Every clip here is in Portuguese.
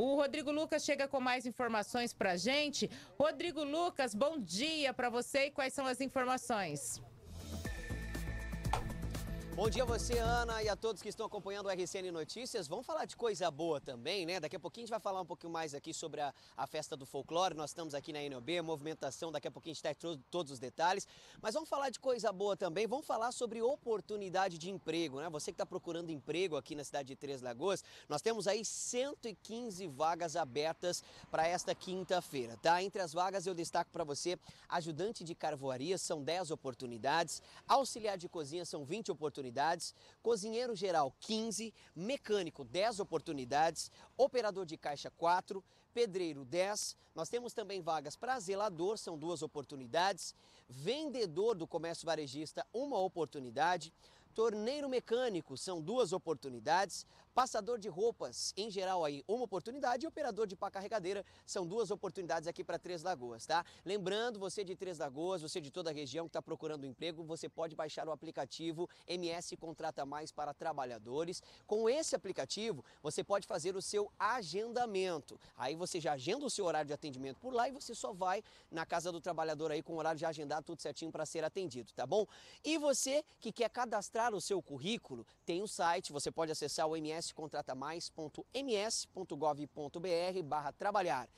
O Rodrigo Lucas chega com mais informações para gente. Rodrigo Lucas, bom dia para você e quais são as informações? Bom dia a você, Ana, e a todos que estão acompanhando o RCN Notícias. Vamos falar de coisa boa também, né? Daqui a pouquinho a gente vai falar um pouquinho mais aqui sobre a, a festa do folclore. Nós estamos aqui na NOB, movimentação, daqui a pouquinho a gente está tá todos os detalhes. Mas vamos falar de coisa boa também, vamos falar sobre oportunidade de emprego, né? Você que está procurando emprego aqui na cidade de Três Lagoas, nós temos aí 115 vagas abertas para esta quinta-feira, tá? Entre as vagas eu destaco para você ajudante de carvoaria, são 10 oportunidades, auxiliar de cozinha são 20 oportunidades oportunidades, cozinheiro geral 15, mecânico 10 oportunidades, operador de caixa 4, pedreiro 10. Nós temos também vagas para zelador, são duas oportunidades, vendedor do comércio varejista, uma oportunidade, torneiro mecânico, são duas oportunidades, Passador de roupas, em geral aí, uma oportunidade e operador de pá carregadeira são duas oportunidades aqui para Três Lagoas, tá? Lembrando, você de Três Lagoas, você de toda a região que está procurando emprego, você pode baixar o aplicativo MS Contrata Mais para Trabalhadores. Com esse aplicativo, você pode fazer o seu agendamento. Aí você já agenda o seu horário de atendimento por lá e você só vai na casa do trabalhador aí com o horário já agendado, tudo certinho para ser atendido, tá bom? E você que quer cadastrar o seu currículo, tem um site, você pode acessar o MS mscontratamais.ms.gov.br barra trabalhar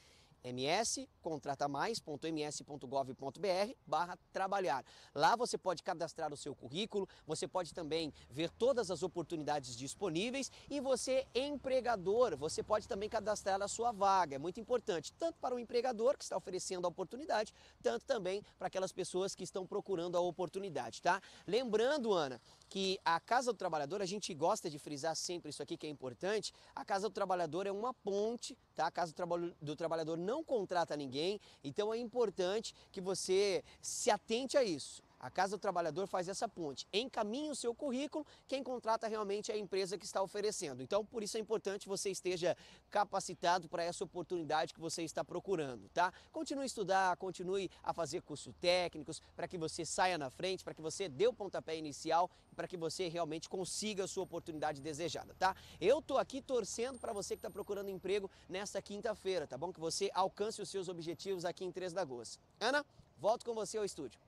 mscontratamais.ms.gov.br barra trabalhar. Lá você pode cadastrar o seu currículo, você pode também ver todas as oportunidades disponíveis e você, empregador, você pode também cadastrar a sua vaga. É muito importante, tanto para o empregador que está oferecendo a oportunidade, tanto também para aquelas pessoas que estão procurando a oportunidade, tá? Lembrando, Ana, que a Casa do Trabalhador, a gente gosta de frisar sempre isso aqui que é importante, a Casa do Trabalhador é uma ponte, tá? A Casa do, trabalho do Trabalhador não contrata ninguém, então é importante que você se atente a isso. A Casa do Trabalhador faz essa ponte. Encaminhe o seu currículo, quem contrata realmente é a empresa que está oferecendo. Então, por isso é importante você esteja capacitado para essa oportunidade que você está procurando, tá? Continue a estudar, continue a fazer cursos técnicos para que você saia na frente, para que você dê o pontapé inicial e para que você realmente consiga a sua oportunidade desejada, tá? Eu tô aqui torcendo para você que está procurando emprego nesta quinta-feira, tá bom? Que você alcance os seus objetivos aqui em Três Lagoas. Ana, volto com você ao estúdio.